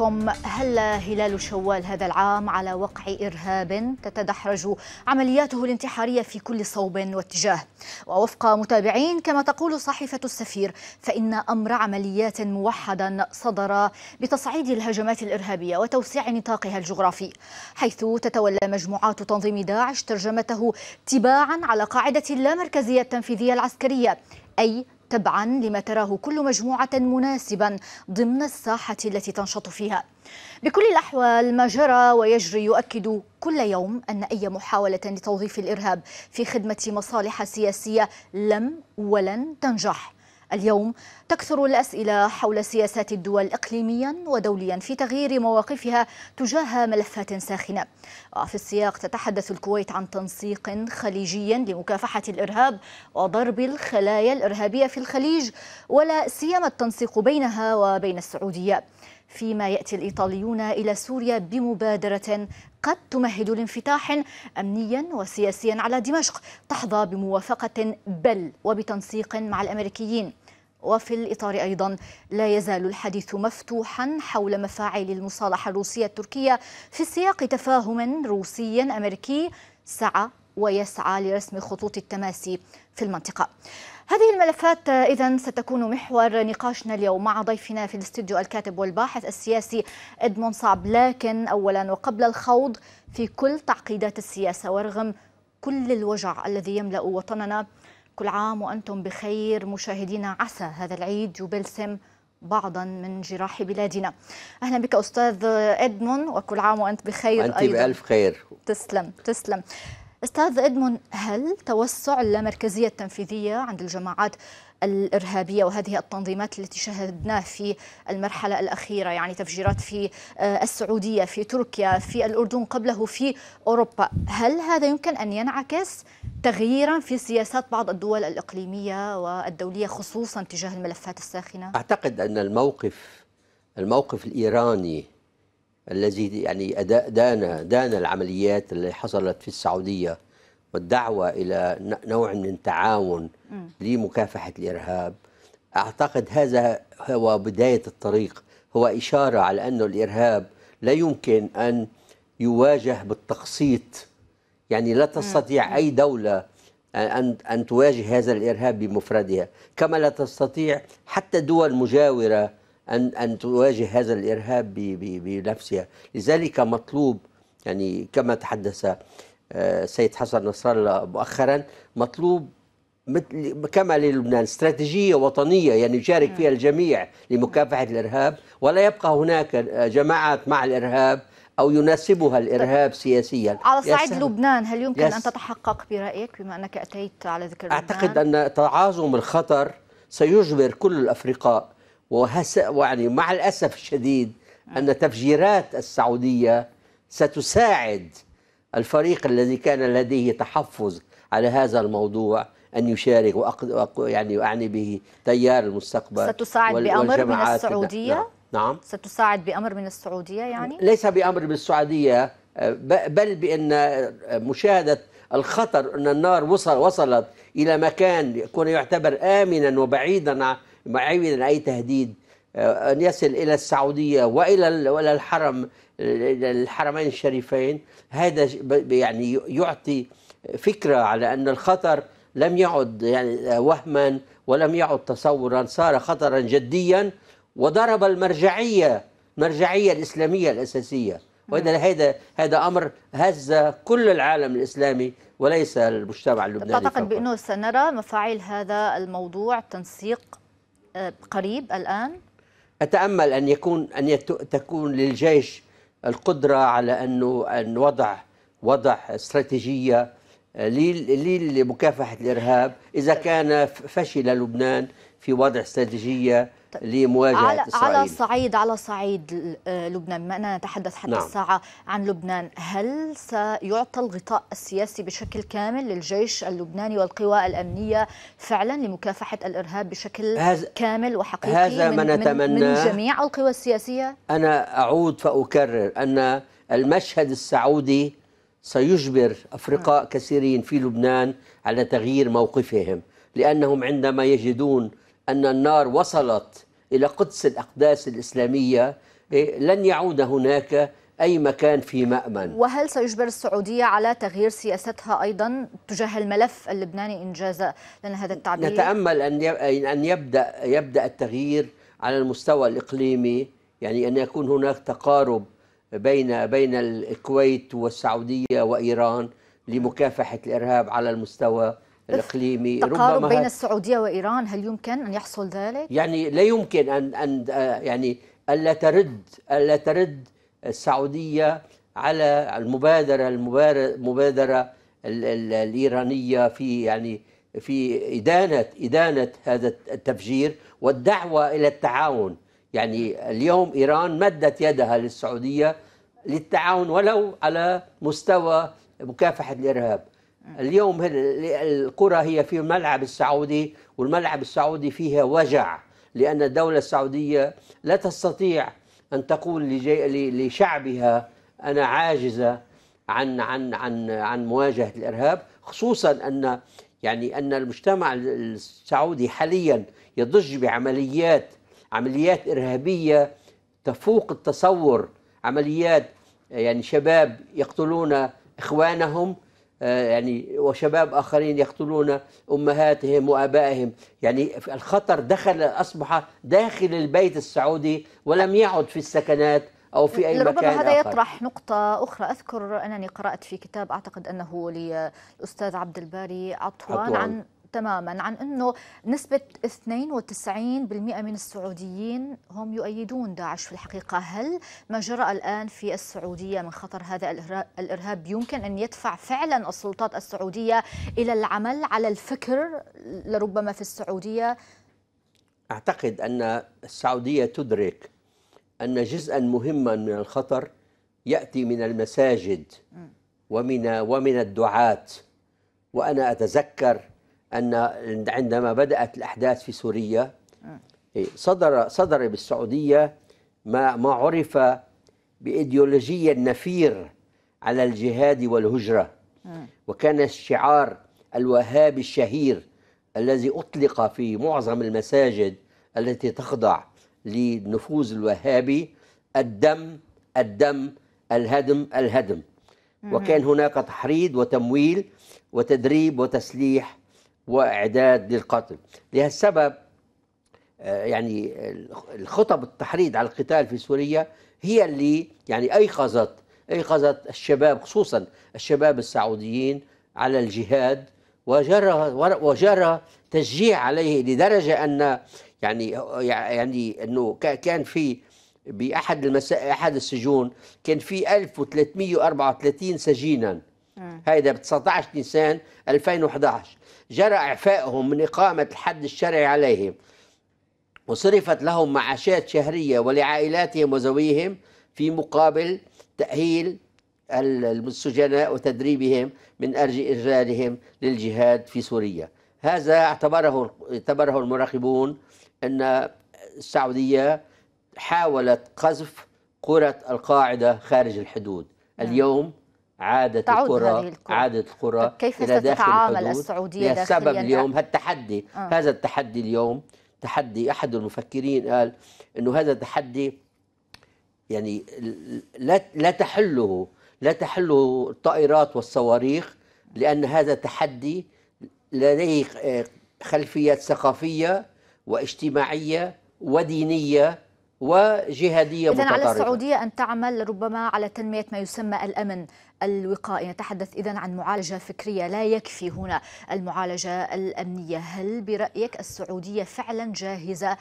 لكم هل هلال شوال هذا العام على وقع إرهاب تتدحرج عملياته الانتحارية في كل صوب واتجاه ووفق متابعين كما تقول صحيفة السفير فإن أمر عمليات موحدا صدر بتصعيد الهجمات الإرهابية وتوسيع نطاقها الجغرافي حيث تتولى مجموعات تنظيم داعش ترجمته تباعا على قاعدة اللامركزية التنفيذية العسكرية أي تبعا لما تراه كل مجموعة مناسبا ضمن الساحة التي تنشط فيها بكل الأحوال ما جرى ويجري يؤكد كل يوم أن أي محاولة لتوظيف الإرهاب في خدمة مصالح سياسية لم ولن تنجح اليوم تكثر الأسئلة حول سياسات الدول إقليميا ودوليا في تغيير مواقفها تجاه ملفات ساخنة وفي السياق تتحدث الكويت عن تنسيق خليجي لمكافحة الإرهاب وضرب الخلايا الإرهابية في الخليج ولا سيما التنسيق بينها وبين السعودية فيما يأتي الإيطاليون إلى سوريا بمبادرة قد تمهد لانفتاح أمنيا وسياسيا على دمشق تحظى بموافقة بل وبتنسيق مع الأمريكيين وفي الإطار أيضا لا يزال الحديث مفتوحا حول مفاعيل المصالحة الروسية التركية في سياق تفاهم روسي أمريكي سعى ويسعى لرسم خطوط التماسي في المنطقة هذه الملفات آه، إذا ستكون محور نقاشنا اليوم مع ضيفنا في الاستديو الكاتب والباحث السياسي إدمون صعب لكن أولا وقبل الخوض في كل تعقيدات السياسة ورغم كل الوجع الذي يملأ وطننا كل عام وأنتم بخير مشاهدينا عسى هذا العيد يبلسم بعضا من جراح بلادنا اهلا بك استاذ ادمون وكل عام وانت بخير انت ايضا بألف خير تسلم تسلم استاذ ادمون هل توسع اللامركزيه التنفيذيه عند الجماعات الارهابيه وهذه التنظيمات التي شهدناه في المرحله الاخيره يعني تفجيرات في آه، السعوديه في تركيا في الاردن قبله في اوروبا هل هذا يمكن ان ينعكس تغييرا في سياسات بعض الدول الاقليميه والدوليه خصوصا تجاه الملفات الساخنه اعتقد ان الموقف الموقف الايراني الذي يعني دان دان العمليات اللي حصلت في السعوديه والدعوه الى نوع من التعاون لمكافحه الارهاب اعتقد هذا هو بدايه الطريق هو اشاره على انه الارهاب لا يمكن ان يواجه بالتقسيط يعني لا تستطيع اي دوله ان ان تواجه هذا الارهاب بمفردها كما لا تستطيع حتى دول مجاوره أن أن تواجه هذا الإرهاب بنفسها لذلك مطلوب يعني كما تحدث آه، سيد حسن نصر الله مؤخرا مطلوب مثل كما للبنان استراتيجيه وطنيه يعني يشارك فيها نعم. الجميع لمكافحه الارهاب ولا يبقى هناك آه، جماعات مع الارهاب او يناسبها طيب. الارهاب سياسيا على صعيد لبنان هل يمكن ان تتحقق برايك بما انك اتيت على ذكر لبنان؟ اعتقد ان تعاظم الخطر سيجبر كل الافرقاء وهس يعني مع الاسف الشديد آه. ان تفجيرات السعوديه ستساعد الفريق الذي كان لديه تحفظ على هذا الموضوع ان يشارك وأق... يعني اعني به تيار المستقبل ستساعد وال... بامر من السعوديه نعم. نعم ستساعد بامر من السعوديه يعني ليس بامر من السعوديه بل بان مشاهده الخطر ان النار وصل وصلت الى مكان يكون يعتبر امنا وبعيدا معي أي تهديد آه، أن يصل إلى السعودية وإلى وإلى الحرم الحرمين الشريفين هذا يعني يعطي فكرة على أن الخطر لم يعد يعني آه، وهما ولم يعد تصورا صار خطرا جديا وضرب المرجعية المرجعية الإسلامية الأساسية وإذا هذا هذا أمر هز كل العالم الإسلامي وليس المجتمع اللبناني تعتقد بأنه سنرى مفاعيل هذا الموضوع تنسيق قريب الآن؟ أتأمل أن يكون أن تكون للجيش القدرة على أنه أن وضع وضع استراتيجية آه، لمكافحة الإرهاب إذا طيب. كان فشل لبنان في وضع استراتيجية لمواجهه على اسرائيل على صعيد على صعيد آه، لبنان ما أنا نتحدث حتى نعم. الساعه عن لبنان هل سيعطى الغطاء السياسي بشكل كامل للجيش اللبناني والقوى الامنيه فعلا لمكافحه الارهاب بشكل هز... كامل وحقيقي هذا ما نتمناه من جميع القوى السياسيه انا اعود فاكرر ان المشهد السعودي سيجبر افرقاء نعم. كثيرين في لبنان على تغيير موقفهم لانهم عندما يجدون ان النار وصلت إلى قدس الأقداس الإسلامية إيه، لن يعود هناك أي مكان في مأمن وهل سيجبر السعودية على تغيير سياستها أيضا تجاه الملف اللبناني انجازا لنا هذا التعبير؟ نتأمل أن يبدأ, يبدأ التغيير على المستوى الإقليمي يعني أن يكون هناك تقارب بين بين الكويت والسعودية وإيران لمكافحة الإرهاب على المستوى الاقليمي تقارب ربما بين السعوديه وايران هل يمكن ان يحصل ذلك يعني لا يمكن ان ان آه، يعني الا ترد الا ترد السعوديه على المبادره المبادره الايرانيه في يعني في إدانة إدانة هذا التفجير والدعوة إلى التعاون يعني اليوم إيران مدت يدها للسعودية للتعاون ولو على مستوى مكافحة الإرهاب اليوم الكرة هي في الملعب السعودي والملعب السعودي فيها وجع لأن الدولة السعودية لا تستطيع أن تقول لشعبها أنا عاجزة عن عن عن عن مواجهة الإرهاب خصوصا أن يعني أن المجتمع السعودي حاليا يضج بعمليات عمليات إرهابية تفوق التصور عمليات يعني شباب يقتلون إخوانهم آه، يعني وشباب آخرين يقتلون أمهاتهم وأبائهم يعني الخطر دخل أصبح داخل البيت السعودي ولم يعد في السكنات أو في أي مكان هذا آخر. يطرح نقطة أخرى أذكر أنني قرأت في كتاب أعتقد أنه للأستاذ عبد الباري عطوان, عطوان. عن تماما عن أنه نسبة 92% من السعوديين هم يؤيدون داعش في الحقيقة هل ما جرى الآن في السعودية من خطر هذا الإرهاب يمكن أن يدفع فعلا السلطات السعودية إلى العمل على الفكر لربما في السعودية أعتقد أن السعودية تدرك أن جزءا مهما من الخطر يأتي من المساجد ومن ومن الدعاة وأنا أتذكر أن عندما بدأت الأحداث في سوريا إيه، صدر صدر بالسعودية ما ما عرف بإيديولوجية النفير على الجهاد والهجرة وكان الشعار الوهابي الشهير الذي أطلق في معظم المساجد التي تخضع للنفوذ الوهابي الدم الدم الهدم الهدم وكان هناك تحريض وتمويل وتدريب وتسليح واعداد للقتل لهذا السبب آه، يعني الخطب التحريض على القتال في سوريا هي اللي يعني ايقظت ايقظت الشباب خصوصا الشباب السعوديين على الجهاد وجرى وجرى تشجيع عليه لدرجه ان يعني يعني انه كان في باحد المسا... احد السجون كان في 1334 سجينا هذا ب 19 نيسان 2011 جرى إعفائهم من إقامة الحد الشرعي عليهم وصرفت لهم معاشات شهرية ولعائلاتهم وزويهم في مقابل تأهيل السجناء وتدريبهم من أرج إرجالهم للجهاد في سوريا هذا اعتبره اعتبره المراقبون أن السعودية حاولت قذف كره القاعدة خارج الحدود نعم. اليوم عادت الكرة عادت الكرة كيف إلى الحدود السعودية داخليا السبب اليوم هالتحدي آه. هذا التحدي اليوم تحدي أحد المفكرين قال أنه هذا التحدي يعني لا لا تحله لا تحله الطائرات والصواريخ لأن هذا تحدي لديه خلفيات ثقافية واجتماعية ودينية وجهادية إذن متطرفة على السعودية أن تعمل ربما على تنمية ما يسمى الأمن الوقائي نتحدث إذا عن معالجة فكرية لا يكفي هنا المعالجة الأمنية هل برأيك السعودية فعلا جاهزة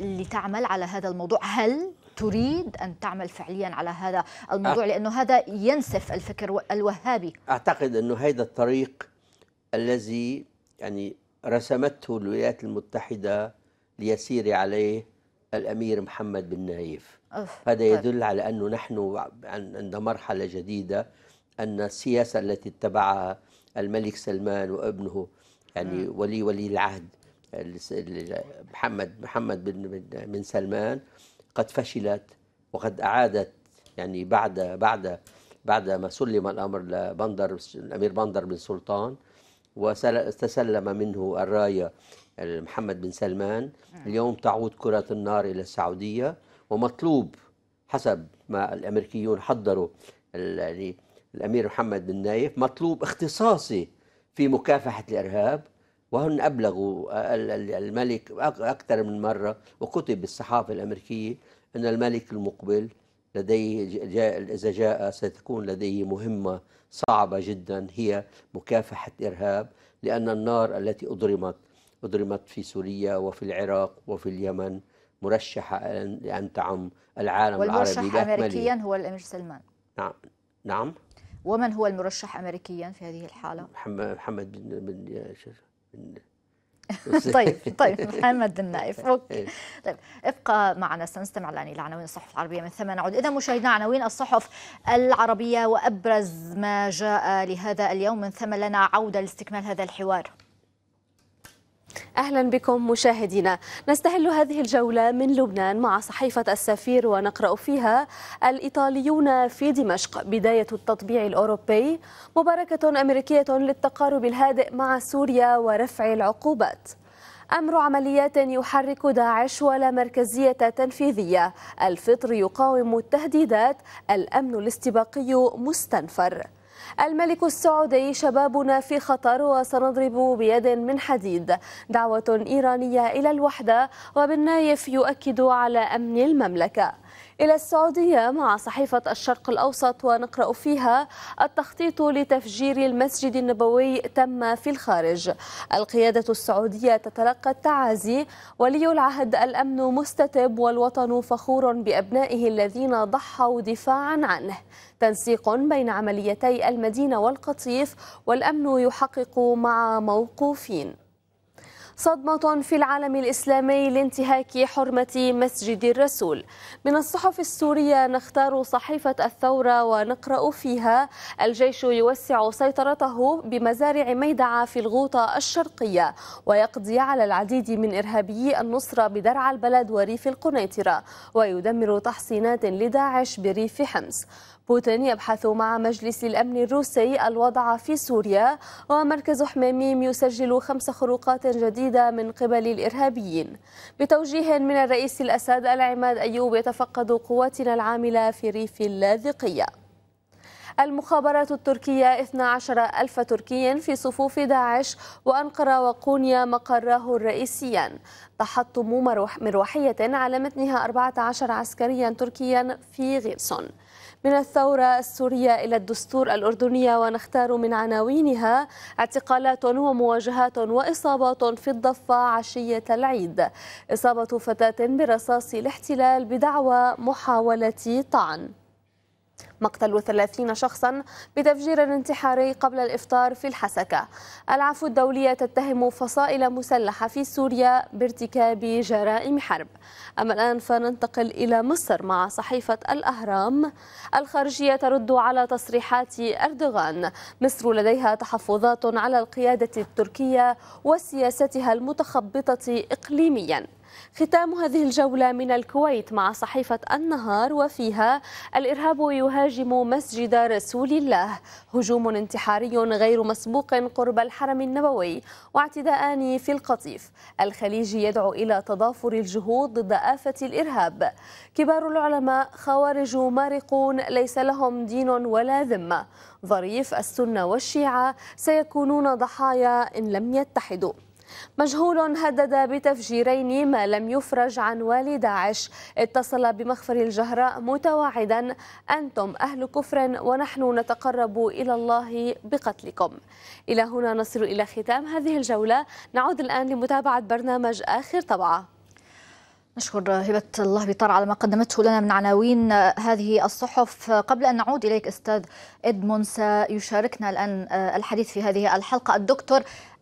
لتعمل على هذا الموضوع هل تريد أن تعمل فعليا على هذا الموضوع أ... لأنه هذا ينسف الفكر الوهابي أعتقد أنه هذا الطريق الذي يعني رسمته الولايات المتحدة ليسير عليه الأمير محمد بن نايف هذا طيب. يدل على أنه نحن عند مرحلة جديدة أن السياسة التي اتبعها الملك سلمان وابنه يعني ولي ولي العهد محمد محمد بن بن سلمان قد فشلت وقد أعادت يعني بعد بعد بعد ما سلم الأمر لبندر الأمير بندر بن سلطان وتسلم منه الراية محمد بن سلمان اليوم تعود كرة النار إلى السعودية ومطلوب حسب ما الأمريكيون حضروا يعني الأمير محمد بن نايف مطلوب اختصاصي في مكافحة الإرهاب وهن أبلغوا الملك أكثر من مرة وكتب بالصحافة الأمريكية أن الملك المقبل لديه جاء إذا جاء ستكون لديه مهمة صعبة جدا هي مكافحة الإرهاب لأن النار التي أضرمت أضرمت في سوريا وفي العراق وفي اليمن مرشحة لأن تعم العالم العربي والمرشح أمريكيا هو الأمير سلمان نعم نعم ومن هو المرشح أمريكيا في هذه الحالة؟ محمد بن, بن... طيب طيب محمد النايف اوكي طيب ابقى معنا سنستمع الان الى عناوين الصحف العربيه من ثم نعود اذا مشاهدينا عناوين الصحف العربيه وابرز ما جاء لهذا اليوم من ثم لنا عوده لاستكمال هذا الحوار أهلا بكم مشاهدينا نستهل هذه الجولة من لبنان مع صحيفة السفير ونقرأ فيها الإيطاليون في دمشق بداية التطبيع الأوروبي مباركة أمريكية للتقارب الهادئ مع سوريا ورفع العقوبات أمر عمليات يحرك داعش ولا مركزية تنفيذية الفطر يقاوم التهديدات الأمن الاستباقي مستنفر الملك السعودي شبابنا في خطر وسنضرب بيد من حديد دعوة إيرانية إلى الوحدة وبالنايف يؤكد على أمن المملكة إلى السعودية مع صحيفة الشرق الأوسط ونقرأ فيها التخطيط لتفجير المسجد النبوي تم في الخارج القيادة السعودية تتلقى التعازي ولي العهد الأمن مستتب والوطن فخور بأبنائه الذين ضحوا دفاعا عنه تنسيق بين عمليتي المدينة والقطيف والأمن يحقق مع موقوفين صدمة في العالم الإسلامي لانتهاك حرمة مسجد الرسول من الصحف السورية نختار صحيفة الثورة ونقرأ فيها الجيش يوسع سيطرته بمزارع ميدعة في الغوطة الشرقية ويقضي على العديد من إرهابيي النصرة بدرع البلد وريف القنيطرة ويدمر تحصينات لداعش بريف حمص بوتين يبحث مع مجلس الأمن الروسي الوضع في سوريا ومركز حميميم يسجل خمس خروقات جديدة من قبل الإرهابيين بتوجيه من الرئيس الأسد العماد أيوب يتفقد قواتنا العاملة في ريف اللاذقية المخابرات التركية 12 ألف تركي في صفوف داعش وأنقرة وقونيا مقراه الرئيسيان تحطم مروحية على متنها 14 عسكريا تركيا في غيرسون من الثورة السورية إلى الدستور الأردنية ونختار من عناوينها اعتقالات ومواجهات وإصابات في الضفة عشية العيد إصابة فتاة برصاص الاحتلال بدعوى محاولة طعن مقتل 30 شخصا بتفجير انتحاري قبل الإفطار في الحسكة العفو الدولية تتهم فصائل مسلحة في سوريا بارتكاب جرائم حرب أما الآن فننتقل إلى مصر مع صحيفة الأهرام الخارجية ترد على تصريحات أردوغان مصر لديها تحفظات على القيادة التركية وسياستها المتخبطة إقليمياً ختام هذه الجولة من الكويت مع صحيفة النهار وفيها الإرهاب يهاجم مسجد رسول الله هجوم انتحاري غير مسبوق قرب الحرم النبوي واعتداءان في القطيف الخليج يدعو إلى تضافر الجهود ضد آفة الإرهاب كبار العلماء خوارج مارقون ليس لهم دين ولا ذمة ظريف السنة والشيعة سيكونون ضحايا إن لم يتحدوا مجهول هدد بتفجيرين ما لم يفرج عن والي داعش اتصل بمخفر الجهراء متوعدا أنتم أهل كفر ونحن نتقرب إلى الله بقتلكم إلى هنا نصل إلى ختام هذه الجولة نعود الآن لمتابعة برنامج آخر طبعة نشكر هبة الله بطار على ما قدمته لنا من عناوين هذه الصحف قبل أن نعود إليك أستاذ إدمون سيشاركنا الآن الحديث في هذه الحلقة الدكتور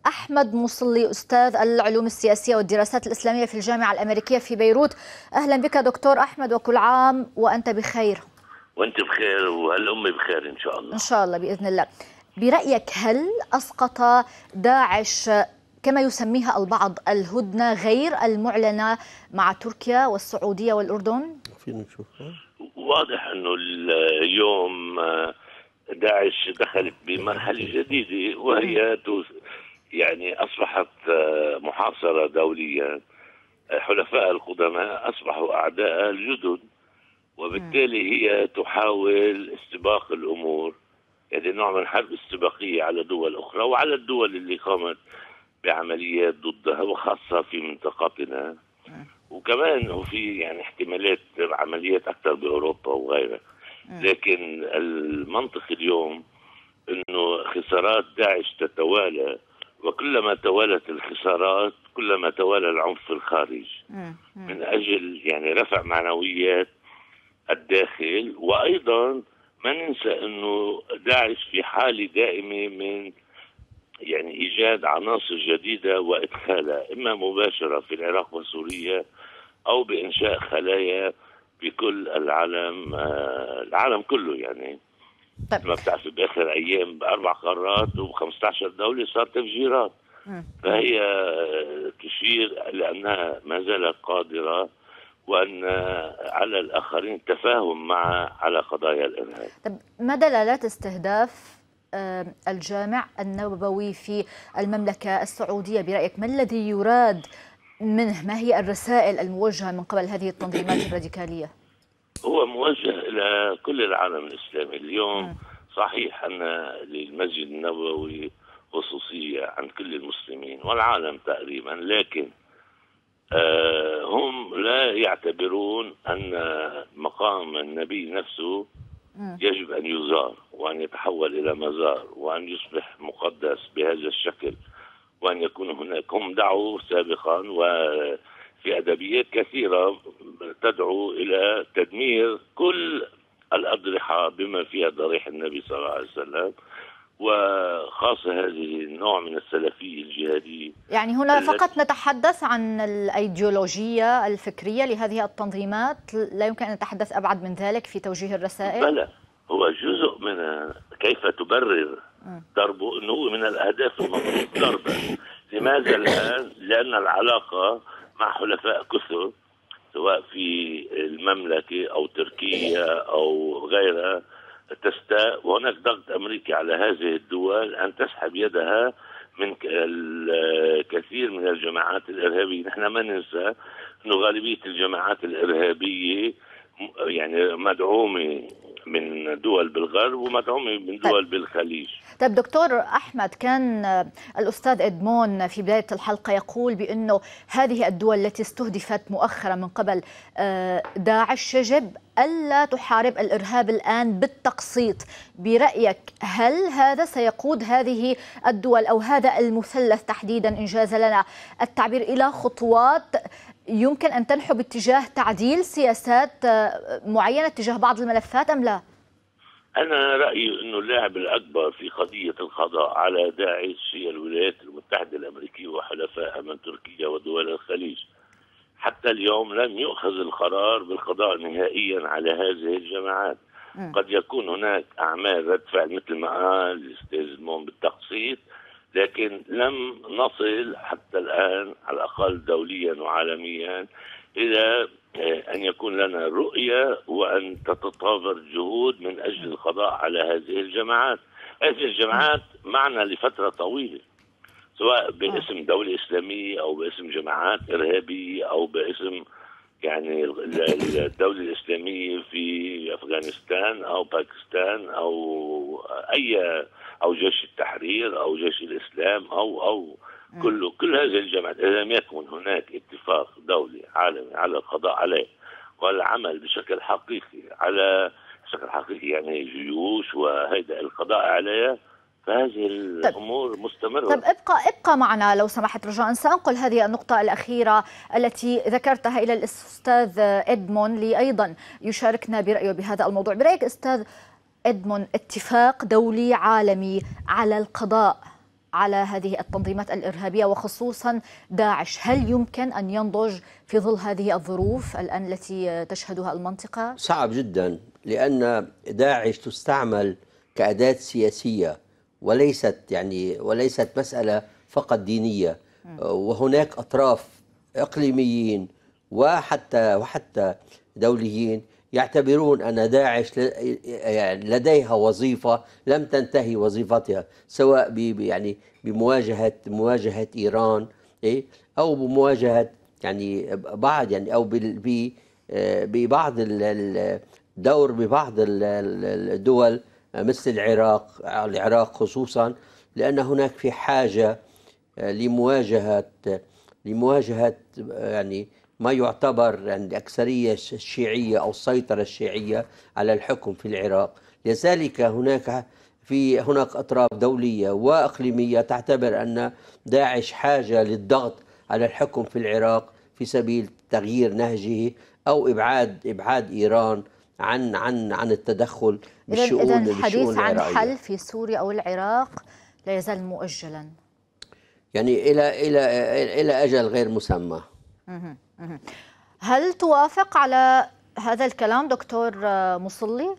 أحمد مصلي أستاذ العلوم السياسية والدراسات الإسلامية في الجامعة الأمريكية في بيروت أهلا بك دكتور أحمد وكل عام وأنت بخير وأنت بخير وهالأمة بخير إن شاء الله إن شاء الله بإذن الله برأيك هل أسقط داعش كما يسميها البعض الهدنة غير المعلنة مع تركيا والسعودية والأردن؟ فينا واضح أنه اليوم داعش دخلت بمرحلة جديدة وهي يعني أصبحت آه، محاصرة دوليا آه، حلفاء القدماء أصبحوا أعداء الجدد وبالتالي هي تحاول استباق الأمور يعني نوع من حرب استباقية على دول أخرى وعلى الدول اللي قامت بعمليات ضدها وخاصة في منطقتنا وكمان في يعني احتمالات عمليات أكثر بأوروبا وغيرها لكن المنطق اليوم أنه خسارات داعش تتوالى وكلما توالت الخسارات كلما توالى العنف في الخارج من اجل يعني رفع معنويات الداخل وايضا ما ننسى انه داعش في حاله دائمه من يعني ايجاد عناصر جديده وادخالها اما مباشره في العراق وسوريا او بانشاء خلايا بكل العالم آه، العالم كله يعني طيب ما بتعرف باخر ايام باربع قارات و15 دوله صار تفجيرات فهي آه، تشير لانها ما زالت قادره وان آه، على الاخرين التفاهم مع على قضايا الارهاب. طب ما دلالات استهداف آه، الجامع النبوي في المملكه السعوديه برايك ما الذي يراد منه ما هي الرسائل الموجهه من قبل هذه التنظيمات الراديكاليه؟ هو موجه كل العالم الاسلامي اليوم آه. صحيح ان للمسجد النبوي خصوصيه عن كل المسلمين والعالم تقريبا لكن آه، هم لا يعتبرون ان مقام النبي نفسه آه. يجب ان يزار وان يتحول الى مزار وان يصبح مقدس بهذا الشكل وان يكون هناك هم دعوا سابقا و في أدبيات كثيرة تدعو إلى تدمير كل الأضرحة بما فيها ضريح النبي صلى الله عليه وسلم وخاصة هذه النوع من السلفية الجهادية يعني هنا فقط نتحدث عن الأيديولوجية الفكرية لهذه التنظيمات لا يمكن أن نتحدث أبعد من ذلك في توجيه الرسائل بلى هو جزء من كيف تبرر آه. ضربه أنه من الأهداف المطلوب ضربا لماذا الآن؟ لأن العلاقة مع حلفاء كثر سواء في المملكة أو تركيا أو غيرها تستاء وهناك ضغط أمريكي على هذه الدول أن تسحب يدها من الكثير من الجماعات الإرهابية نحن ما ننسى أنه غالبية الجماعات الإرهابية يعني مدعومه من دول بالغرب ومدعومه من طيب. دول طيب. بالخليج طيب دكتور أحمد كان الأستاذ إدمون في بداية الحلقة يقول بأنه هذه الدول التي استهدفت مؤخرا من قبل آه، داعش يجب ألا تحارب الإرهاب الآن بالتقسيط برأيك هل هذا سيقود هذه الدول أو هذا المثلث تحديدا إنجاز لنا التعبير إلى خطوات يمكن أن تنحو باتجاه تعديل سياسات آه، معينة تجاه بعض الملفات أم لا؟ أنا رأيي أنه اللاعب الأكبر في قضية القضاء على داعش هي الولايات المتحدة الأمريكية وحلفائها من تركيا ودول الخليج حتى اليوم لم يؤخذ القرار بالقضاء نهائيا على هذه الجماعات قد يكون هناك أعمال رد فعل مثل ما قال الأستاذ المون بالتقسيط لكن لم نصل حتى الآن على الأقل دوليا وعالميا إلى آه، أن يكون لنا رؤية وأن تتطابر جهود من أجل القضاء على هذه الجماعات هذه الجماعات معنا لفترة طويلة سواء باسم دولة إسلامية أو باسم جماعات إرهابية أو باسم يعني الدولة الإسلامية في أفغانستان أو باكستان أو أي أو جيش التحرير أو جيش الإسلام أو أو كله كل هذه الجماعات إذا لم يكن هناك اتفاق دولي عالمي على القضاء عليه والعمل بشكل حقيقي على بشكل حقيقي يعني جيوش وهذا القضاء عليها فهذه طيب. الامور طب مستمره طب ابقى ابقى معنا لو سمحت رجاء سانقل هذه النقطه الاخيره التي ذكرتها الى الاستاذ ادمون لي ايضا يشاركنا برايه بهذا الموضوع برايك استاذ ادمون اتفاق دولي عالمي على القضاء على هذه التنظيمات الارهابيه وخصوصا داعش، هل يمكن ان ينضج في ظل هذه الظروف الان التي تشهدها المنطقه؟ صعب جدا لان داعش تستعمل كاداه سياسيه وليست يعني وليست مسألة فقط دينية آه، وهناك أطراف إقليميين وحتى وحتى دوليين يعتبرون أن داعش يعني لديها وظيفة لم تنتهي وظيفتها سواء يعني بمواجهة مواجهة إيران إيه؟ أو بمواجهة يعني بعض يعني أو آه، ببعض الدور ببعض الدول مثل العراق العراق خصوصا لأن هناك في حاجة آه، لمواجهة لمواجهة يعني ما يعتبر يعني الأكثرية الشيعية أو السيطرة الشيعية على الحكم في العراق لذلك هناك في هناك أطراف دولية وإقليمية تعتبر أن داعش حاجة للضغط على الحكم في العراق في سبيل تغيير نهجه أو إبعاد إبعاد إيران عن عن عن التدخل بالشؤون إذا الحديث عن حل في سوريا أو العراق لا يزال مؤجلا يعني إلى إلى إلى, إلى أجل غير مسمى هل توافق على هذا الكلام دكتور مصلي؟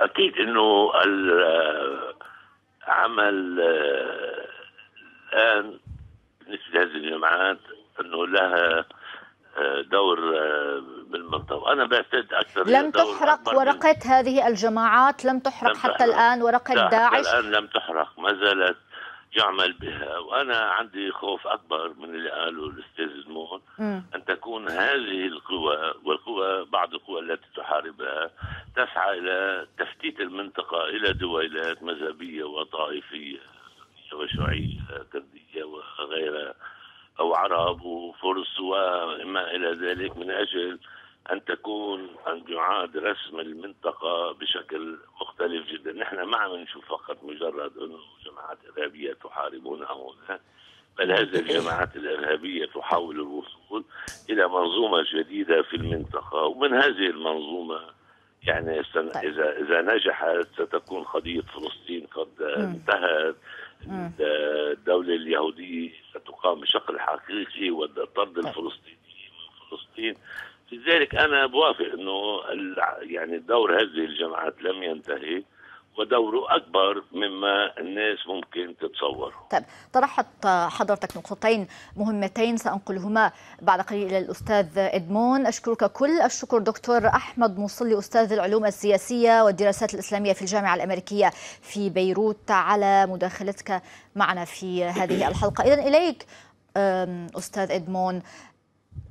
أكيد أنه العمل الآن بالنسبة لهذه الجماعات أنه لها آه، دور آه، بالمنطقه انا بعتقد اكثر لم تحرق ورقه من... هذه الجماعات لم تحرق لم حتى تحرق. الان ورقه لا داعش حتى الان لم تحرق ما زالت يعمل بها وانا عندي خوف اكبر من اللي قاله الاستاذ زمون ان تكون هذه القوى والقوى بعض القوى التي تحاربها تسعى الى تفتيت المنطقه الى دويلات مذهبيه وطائفيه وشيوعيه كرديه وغيرها او عرب وفرس وما الى ذلك من اجل أن تكون أن يعاد رسم المنطقة بشكل مختلف جدا نحن ما عم نشوف فقط مجرد أنه جماعات إرهابية تحاربون أو بل هذه الجماعات الإرهابية تحاول الوصول إلى منظومة جديدة في المنطقة ومن هذه المنظومة يعني سن... طيب. إذا إذا نجحت ستكون قضية فلسطين قد انتهت الدولة اليهودية ستقام بشكل حقيقي وطرد طيب. الفلسطينيين من فلسطين لذلك انا بوافق انه يعني دور هذه الجماعات لم ينتهي ودوره أكبر مما الناس ممكن تتصوره طيب طرحت حضرتك نقطتين مهمتين سأنقلهما بعد قليل إلى الأستاذ إدمون أشكرك كل الشكر دكتور أحمد مصلي أستاذ العلوم السياسية والدراسات الإسلامية في الجامعة الأمريكية في بيروت على مداخلتك معنا في هذه الحلقة إذا إليك أستاذ إدمون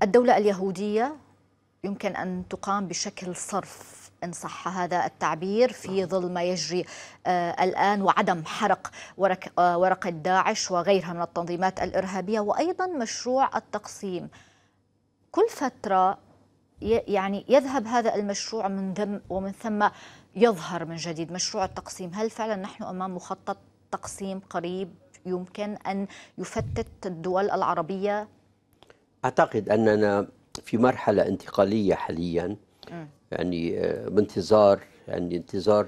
الدولة اليهودية يمكن أن تقام بشكل صرف إن صح هذا التعبير في نعم. ظل ما يجري آه، الآن وعدم حرق آه، ورقة داعش وغيرها من التنظيمات الإرهابية وأيضا مشروع التقسيم كل فترة يعني يذهب هذا المشروع من ذم ومن ثم يظهر من جديد مشروع التقسيم هل فعلا نحن أمام مخطط تقسيم قريب يمكن أن يفتت الدول العربية؟ أعتقد أننا في مرحلة انتقالية حاليا يعني آه، بانتظار يعني انتظار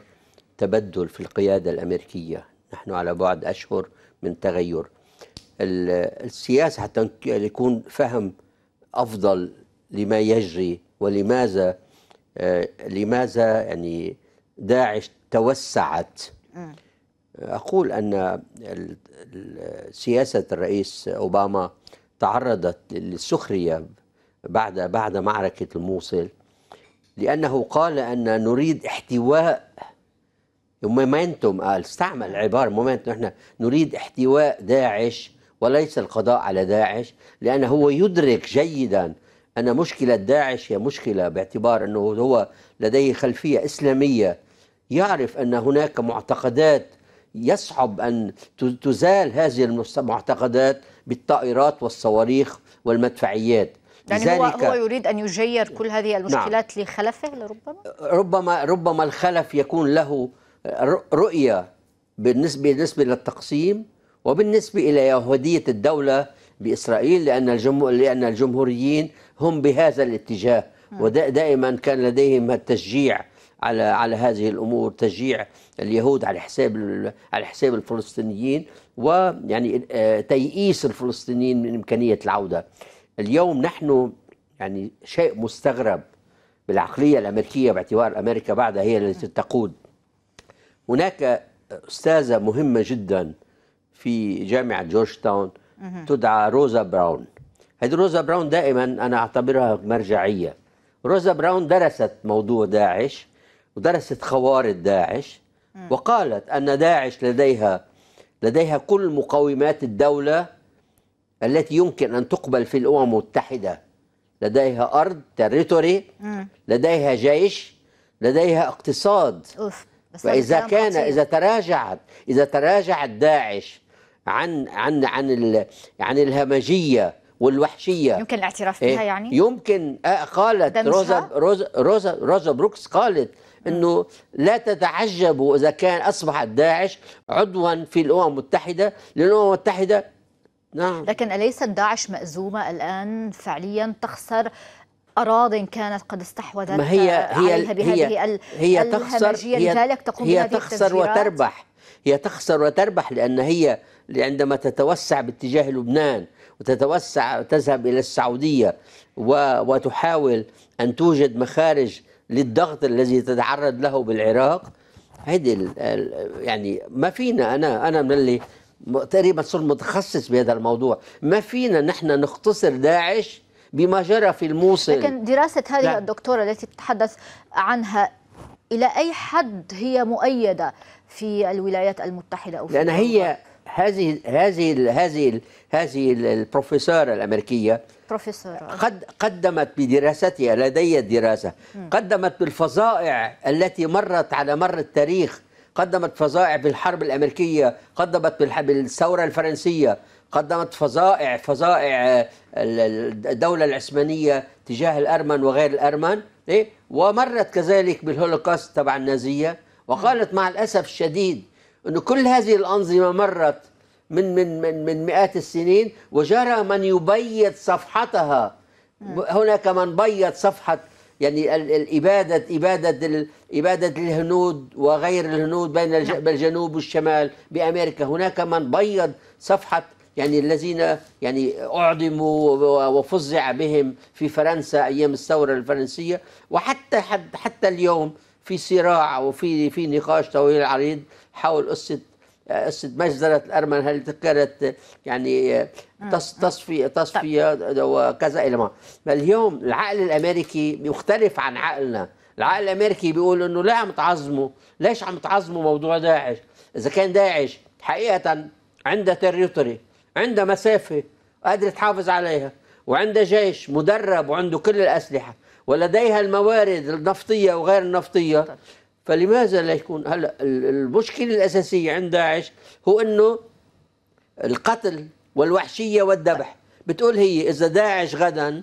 تبدل في القيادة الأمريكية نحن على بعد أشهر من تغير السياسة حتى يكون فهم أفضل لما يجري ولماذا آه، لماذا يعني داعش توسعت أقول أن سياسة الرئيس أوباما تعرضت للسخرية بعد بعد معركة الموصل لأنه قال أن نريد احتواء مومنتوم قال آه، استعمل عبارة مومنتوم احنا نريد احتواء داعش وليس القضاء على داعش لأنه هو يدرك جيدا أن مشكلة داعش هي مشكلة باعتبار أنه هو لديه خلفية إسلامية يعرف أن هناك معتقدات يصعب أن تزال هذه المعتقدات بالطائرات والصواريخ والمدفعيات يعني هو هو يريد ان يجير كل هذه نعم. المشكلات نعم لخلفه لربما ربما ربما الخلف يكون له رؤيه بالنسبه بالنسبه للتقسيم وبالنسبه الى يهوديه الدوله باسرائيل لان الجمهور لان الجمهوريين هم بهذا الاتجاه ودائما كان لديهم التشجيع على على هذه الامور تشجيع اليهود على حساب على حساب الفلسطينيين ويعني آه، تيئيس الفلسطينيين من امكانيه العوده اليوم نحن يعني شيء مستغرب بالعقلية الأمريكية باعتبار أمريكا بعدها هي التي تقود هناك أستاذة مهمة جدا في جامعة جورج تاون تدعى روزا براون هذه روزا براون دائما أنا أعتبرها مرجعية روزا براون درست موضوع داعش ودرست خوارق داعش وقالت أن داعش لديها لديها كل مقومات الدولة التي يمكن أن تقبل في الأمم المتحدة لديها أرض تريتوري لديها جيش لديها اقتصاد أوف. فإذا كان إذا تراجعت إذا تراجعت داعش عن عن عن عن الهمجية والوحشية يمكن الاعتراف بها إيه، يعني يمكن آه، قالت روزا روزا روزا, روزا بروكس قالت انه لا تتعجبوا اذا كان اصبحت داعش عضوا في الامم المتحده لان الامم المتحده نعم. لكن أليست داعش مأزومة الآن فعليا تخسر أراض كانت قد استحوذت ما هي عليها هي بهذه هي, هي تخسر هي لذلك تقوم هي تخسر وتربح هي تخسر وتربح لأن هي عندما تتوسع باتجاه لبنان وتتوسع وتذهب إلى السعودية وتحاول أن توجد مخارج للضغط الذي تتعرض له بالعراق هذه يعني ما فينا أنا أنا من اللي تقريبا صرت متخصص بهذا الموضوع ما فينا نحن نختصر داعش بما جرى في الموصل لكن دراسة هذه لا. الدكتورة التي تتحدث عنها إلى أي حد هي مؤيدة في الولايات المتحدة أو في لأن هي هذه هذه هذه هذه البروفيسورة الأمريكية بروفيسورة قد قدمت بدراستها لدي الدراسة قدمت بالفظائع التي مرت على مر التاريخ قدمت فظائع بالحرب الامريكيه قدمت بالثوره الفرنسيه قدمت فظائع فظائع آه، الدوله العثمانيه تجاه الارمن وغير الارمن إيه؟ ومرت كذلك بالهولوكاست تبع النازيه وقالت مع الاسف الشديد انه كل هذه الانظمه مرت من من من من مئات السنين وجرى من يبيض صفحتها هناك من بيض صفحه يعني الإبادة إبادة إبادة الهنود وغير الهنود نعم. بين الجنوب والشمال بأمريكا هناك من بيض صفحة يعني الذين يعني أعدموا وفزع بهم في فرنسا أيام الثورة الفرنسية وحتى حتى اليوم في صراع وفي في نقاش طويل عريض حول قصة مجزرة الأرمن هل كانت يعني تصفي تصفية وكذا إلى ما اليوم العقل الأمريكي مختلف عن عقلنا العقل الأمريكي بيقول إنه لا عم تعظموا ليش عم تعظموا موضوع داعش إذا كان داعش حقيقة عندها تريتوري عندها مسافة قادرة تحافظ عليها وعندها جيش مدرب وعنده كل الأسلحة ولديها الموارد النفطية وغير النفطية فلماذا لا يكون هلا المشكله الاساسيه عند داعش هو انه القتل والوحشيه والذبح بتقول هي اذا داعش غدا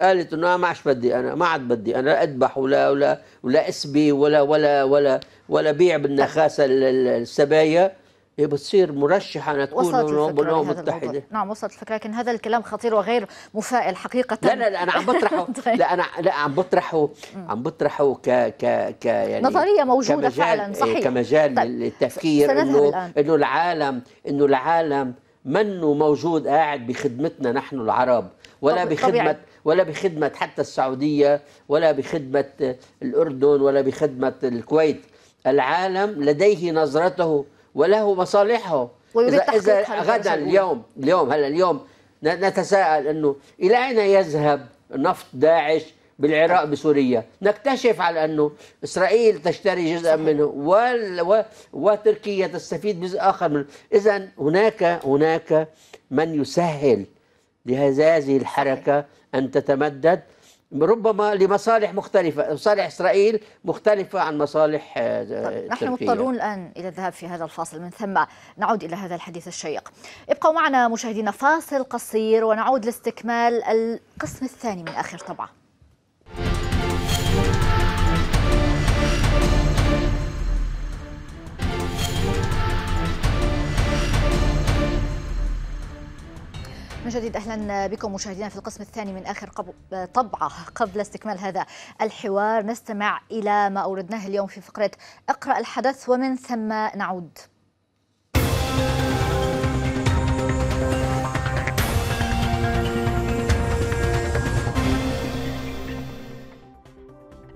قالت انه ما عادش بدي انا ما عاد بدي انا لا اذبح ولا ولا ولا اسبي ولا ولا ولا ولا بيع بالنخاسه السبايا هي بتصير مرشحه ان تكون من الامم المتحده نعم وصلت الفكره لكن هذا الكلام خطير وغير مفائل حقيقه لا لا, لا انا عم بطرحه طيب. لا انا لا عم بطرحه عم بطرحه ك ك ك يعني نظريه موجوده فعلا إيه، صحيح كمجال طيب. للتفكير انه انه العالم انه العالم منه موجود قاعد بخدمتنا نحن العرب ولا بخدمة طبيعي. ولا بخدمة حتى السعودية ولا بخدمة الأردن ولا بخدمة الكويت العالم لديه نظرته وله مصالحه إذا, إذا غدا اليوم اليوم هلا اليوم نتساءل أنه إلى أين يذهب نفط داعش بالعراق بسوريا نكتشف على أنه إسرائيل تشتري جزءا منه وال و... وتركيا تستفيد جزء آخر منه إذا هناك هناك من يسهل لهذه الحركة أن تتمدد ربما لمصالح مختلفة مصالح إسرائيل مختلفة عن مصالح آه، طيب، آه، تركيا نحن مضطرون الآن إلى الذهاب في هذا الفاصل من ثم نعود إلى هذا الحديث الشيق ابقوا معنا مشاهدينا فاصل قصير ونعود لاستكمال القسم الثاني من آخر طبعة من جديد اهلا بكم مشاهدينا في القسم الثاني من اخر طبعه قبل استكمال هذا الحوار نستمع الى ما اوردناه اليوم في فقره اقرا الحدث ومن ثم نعود.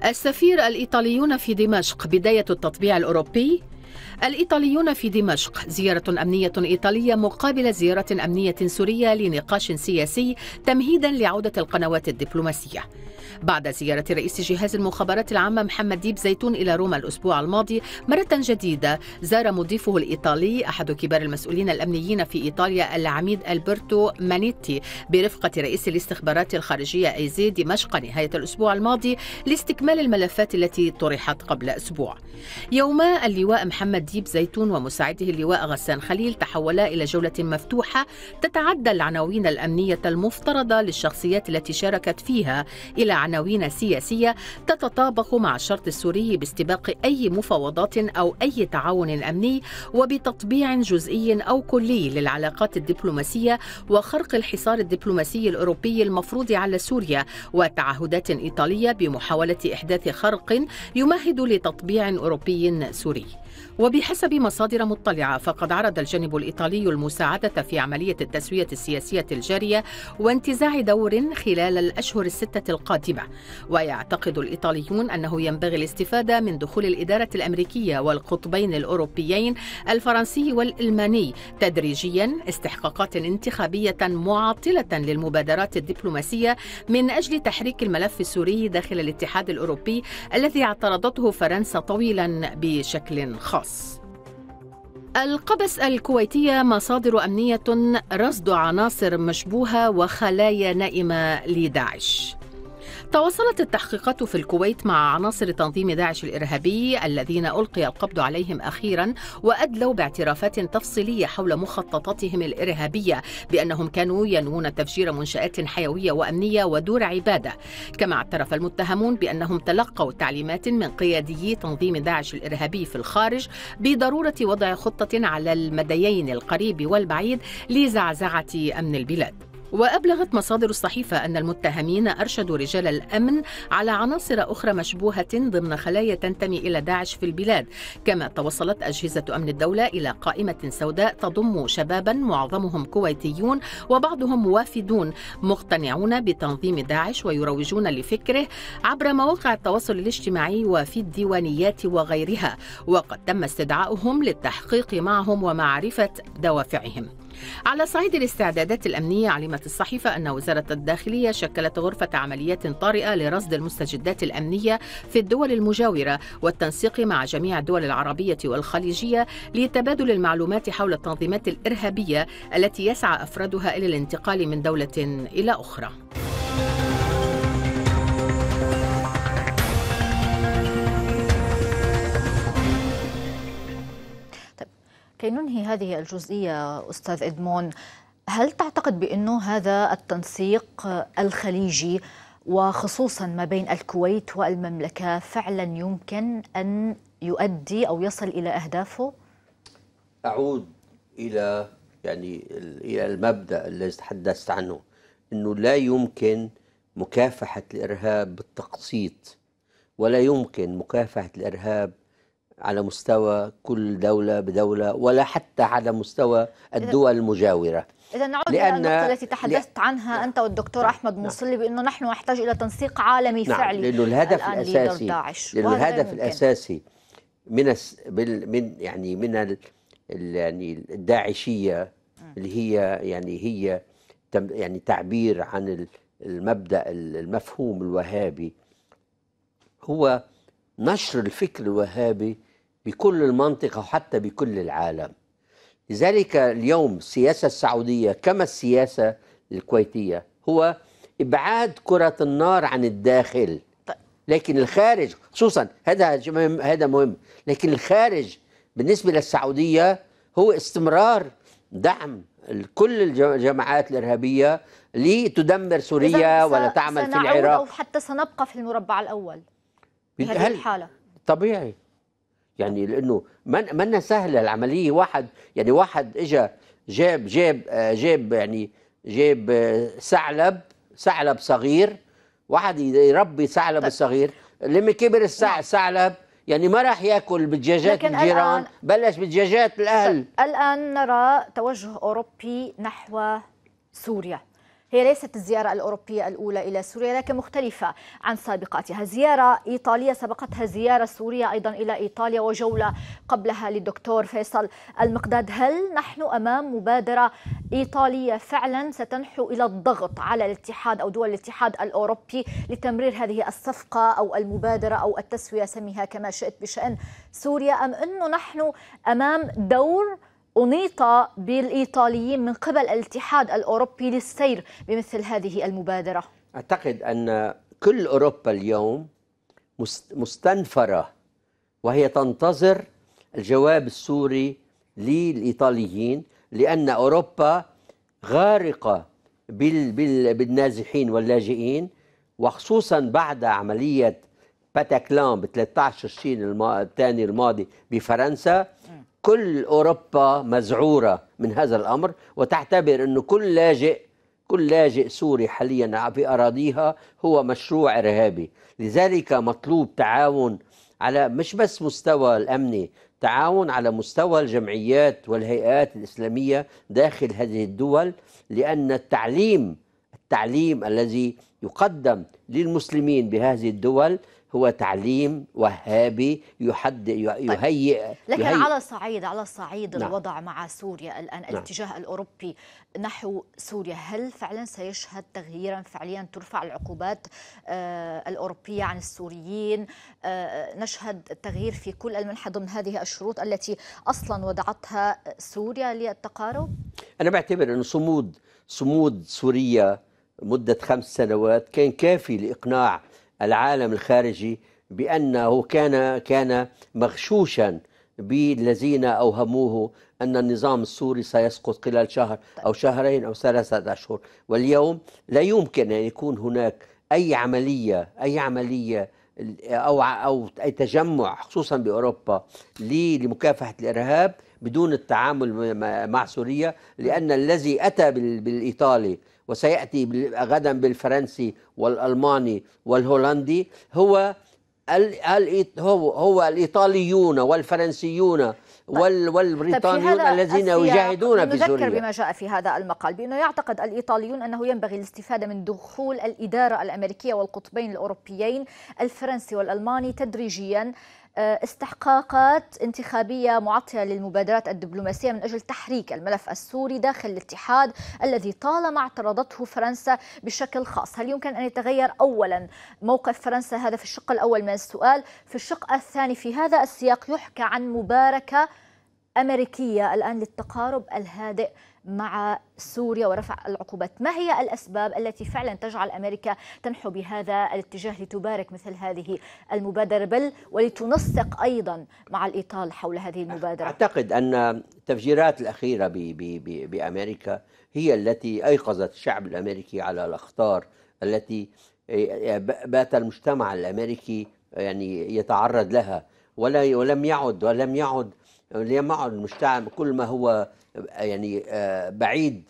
السفير الايطاليون في دمشق بدايه التطبيع الاوروبي الإيطاليون في دمشق زيارة أمنية إيطالية مقابل زيارة أمنية سورية لنقاش سياسي تمهيدا لعودة القنوات الدبلوماسية بعد زيارة رئيس جهاز المخابرات العامة محمد ديب زيتون إلى روما الأسبوع الماضي مرة جديدة زار مضيفه الإيطالي أحد كبار المسؤولين الأمنيين في إيطاليا العميد ألبرتو مانيتي برفقة رئيس الاستخبارات الخارجية أيزي دمشق نهاية الأسبوع الماضي لاستكمال الملفات التي طرحت قبل أسبوع يوم اللواء محمد ديب زيتون ومساعده اللواء غسان خليل تحولا إلى جولة مفتوحة تتعدى العناوين الأمنية المفترضة للشخصيات التي شاركت فيها إلى عناوين سياسية تتطابق مع الشرط السوري باستباق أي مفاوضات أو أي تعاون أمني وبتطبيع جزئي أو كلي للعلاقات الدبلوماسية وخرق الحصار الدبلوماسي الأوروبي المفروض على سوريا وتعهدات إيطالية بمحاولة إحداث خرق يمهد لتطبيع أوروبي سوري وبحسب مصادر مطلعة فقد عرض الجانب الإيطالي المساعدة في عملية التسوية السياسية الجارية وانتزاع دور خلال الأشهر الستة القادمة ويعتقد الإيطاليون أنه ينبغي الاستفادة من دخول الإدارة الأمريكية والقطبين الأوروبيين الفرنسي والألماني تدريجيا استحقاقات انتخابية معطلة للمبادرات الدبلوماسية من أجل تحريك الملف السوري داخل الاتحاد الأوروبي الذي اعترضته فرنسا طويلا بشكل خاص القبس القبس الكويتية مصادر أمنية رصد عناصر مشبوهة وخلايا نائمة لداعش تواصلت التحقيقات في الكويت مع عناصر تنظيم داعش الارهابي الذين القي القبض عليهم اخيرا وادلوا باعترافات تفصيليه حول مخططاتهم الارهابيه بانهم كانوا ينوون تفجير منشات حيويه وامنيه ودور عباده كما اعترف المتهمون بانهم تلقوا تعليمات من قياديي تنظيم داعش الارهابي في الخارج بضروره وضع خطه على المديين القريب والبعيد لزعزعه امن البلاد وأبلغت مصادر الصحيفة أن المتهمين أرشدوا رجال الأمن على عناصر أخرى مشبوهة ضمن خلايا تنتمي إلى داعش في البلاد كما توصلت أجهزة أمن الدولة إلى قائمة سوداء تضم شبابا معظمهم كويتيون وبعضهم وافدون مقتنعون بتنظيم داعش ويروجون لفكره عبر مواقع التواصل الاجتماعي وفي الديوانيات وغيرها وقد تم استدعاؤهم للتحقيق معهم ومعرفة دوافعهم على صعيد الاستعدادات الأمنية علمت الصحيفة أن وزارة الداخلية شكلت غرفة عمليات طارئة لرصد المستجدات الأمنية في الدول المجاورة والتنسيق مع جميع الدول العربية والخليجية لتبادل المعلومات حول التنظيمات الإرهابية التي يسعى أفرادها إلى الانتقال من دولة إلى أخرى. كي ننهي هذه الجزئية أستاذ إدمون هل تعتقد بأنه هذا التنسيق الخليجي وخصوصا ما بين الكويت والمملكة فعلا يمكن أن يؤدي أو يصل إلى أهدافه؟ أعود إلى يعني إلى المبدأ الذي تحدثت عنه أنه لا يمكن مكافحة الإرهاب بالتقسيط ولا يمكن مكافحة الإرهاب على مستوى كل دولة بدولة ولا حتى على مستوى الدول المجاورة إذا نعود إلى النقطة التي تحدثت لأ... عنها أنت والدكتور نعم. أحمد نعم. مصلي بأنه نحن نحتاج إلى تنسيق عالمي نعم. فعلي لأنه الهدف الأساسي لأنه الهدف الأساسي من الس... من يعني من ال... يعني الداعشية اللي هي يعني هي تم يعني تعبير عن المبدأ المفهوم الوهابي هو نشر الفكر الوهابي بكل المنطقة وحتى بكل العالم لذلك اليوم السياسة السعودية كما السياسة الكويتية هو إبعاد كرة النار عن الداخل طيب. لكن الخارج خصوصا هذا هذا مهم لكن الخارج بالنسبة للسعودية هو استمرار دعم كل الجماعات الإرهابية لتدمر سوريا ولا تعمل في العراق أو حتى سنبقى في المربع الأول بهذه الحاله طبيعي يعني لانه من منا سهله العمليه واحد يعني واحد اجى جاب جاب جاب يعني جاب ثعلب ثعلب صغير واحد يربي ثعلب الصغير طيب. لما كبر الثعلب نعم. يعني ما راح ياكل بالدجاجات الجيران بلش بالدجاجات الاهل طيب، الان نرى توجه اوروبي نحو سوريا هي ليست الزيارة الأوروبية الأولى إلى سوريا لكن مختلفة عن سابقاتها زيارة إيطالية سبقتها زيارة سورية أيضا إلى إيطاليا وجولة قبلها للدكتور فيصل المقداد هل نحن أمام مبادرة إيطالية فعلا ستنحو إلى الضغط على الاتحاد أو دول الاتحاد الأوروبي لتمرير هذه الصفقة أو المبادرة أو التسوية سميها كما شئت بشأن سوريا أم أنه نحن أمام دور أنيط بالإيطاليين من قبل الاتحاد الأوروبي للسير بمثل هذه المبادرة أعتقد أن كل أوروبا اليوم مستنفرة وهي تنتظر الجواب السوري للإيطاليين لأن أوروبا غارقة بالنازحين واللاجئين وخصوصا بعد عملية باتاكلان ب 13 الثاني الماضي بفرنسا كل أوروبا مزعورة من هذا الأمر وتعتبر أنه كل لاجئ كل لاجئ سوري حاليا في أراضيها هو مشروع إرهابي لذلك مطلوب تعاون على مش بس مستوى الأمني تعاون على مستوى الجمعيات والهيئات الإسلامية داخل هذه الدول لأن التعليم التعليم الذي يقدم للمسلمين بهذه الدول هو تعليم وهابي يحد طيب، يهيئ طيب. لكن يهيئ على صعيد على صعيد نعم. الوضع مع سوريا الان نعم. الاتجاه الاوروبي نحو سوريا هل فعلا سيشهد تغييرا فعليا ترفع العقوبات آه، الاوروبيه عن السوريين آه، نشهد تغيير في كل المنحة ضمن هذه الشروط التي اصلا وضعتها سوريا للتقارب انا بعتبر ان صمود صمود سوريا مده خمس سنوات كان كافي لاقناع العالم الخارجي بأنه كان كان مغشوشا بالذين أوهموه أن النظام السوري سيسقط خلال شهر أو شهرين أو ثلاثة أشهر واليوم لا يمكن أن يكون هناك أي عملية أي عملية أو أو أي تجمع خصوصا بأوروبا لمكافحة الإرهاب بدون التعامل مع سوريا لأن الذي أتى بالإيطالي وسيأتي غدا بالفرنسي والألماني والهولندي هو هو هو الايطاليون والفرنسيون طيب. طيب، والبريطانيون والبريطانيون الذين يجاهدون في سوريا نذكر بما جاء في هذا المقال بأنه يعتقد الإيطاليون أنه ينبغي الاستفادة من دخول الإدارة الأمريكية والقطبين الأوروبيين الفرنسي والألماني تدريجيا آه، استحقاقات انتخابية معطلة للمبادرات الدبلوماسية من أجل تحريك الملف السوري داخل الاتحاد الذي طالما اعترضته فرنسا بشكل خاص هل يمكن أن يتغير أولا موقف فرنسا هذا في الشق الأول من السؤال في الشق الثاني في هذا السياق يحكى عن مباركة أمريكية الآن للتقارب الهادئ مع سوريا ورفع العقوبات ما هي الأسباب التي فعلا تجعل أمريكا تنحو بهذا الاتجاه لتبارك مثل هذه المبادرة بل ولتنسق أيضا مع الإيطال حول هذه المبادرة أعتقد أن التفجيرات الأخيرة بأمريكا هي التي أيقظت الشعب الأمريكي على الأخطار التي بات المجتمع الأمريكي يعني يتعرض لها ولا ولم يعد ولم يعد اللي معه المجتمع كل ما هو يعني آه، بعيد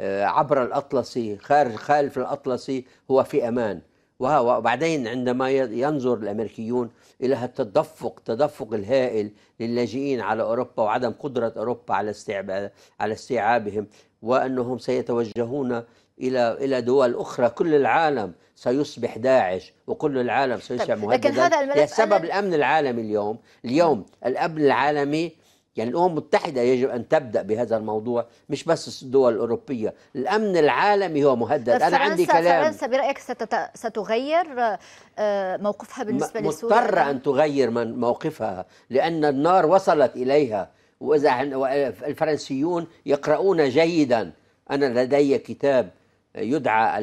آه، عبر الأطلسي خارج خلف الأطلسي هو في أمان وبعدين عندما ينظر الامريكيون الى التدفق تدفق الهائل للاجئين على اوروبا وعدم قدره اوروبا على استيعاب على استيعابهم وانهم سيتوجهون الى الى دول اخرى كل العالم سيصبح داعش وكل العالم سيصبح مهدد طيب، لكن هذا الملف سبب الامن العالمي اليوم اليوم الامن العالمي يعني الأمم المتحدة يجب أن تبدأ بهذا الموضوع مش بس الدول الأوروبية الأمن العالمي هو مهدد أنا عندي كلام فرنسا برأيك ستغير آه، موقفها بالنسبة لسوريا مضطرة أن تغير من موقفها لأن النار وصلت إليها وإذا الفرنسيون يقرؤون جيدا أنا لدي كتاب يدعى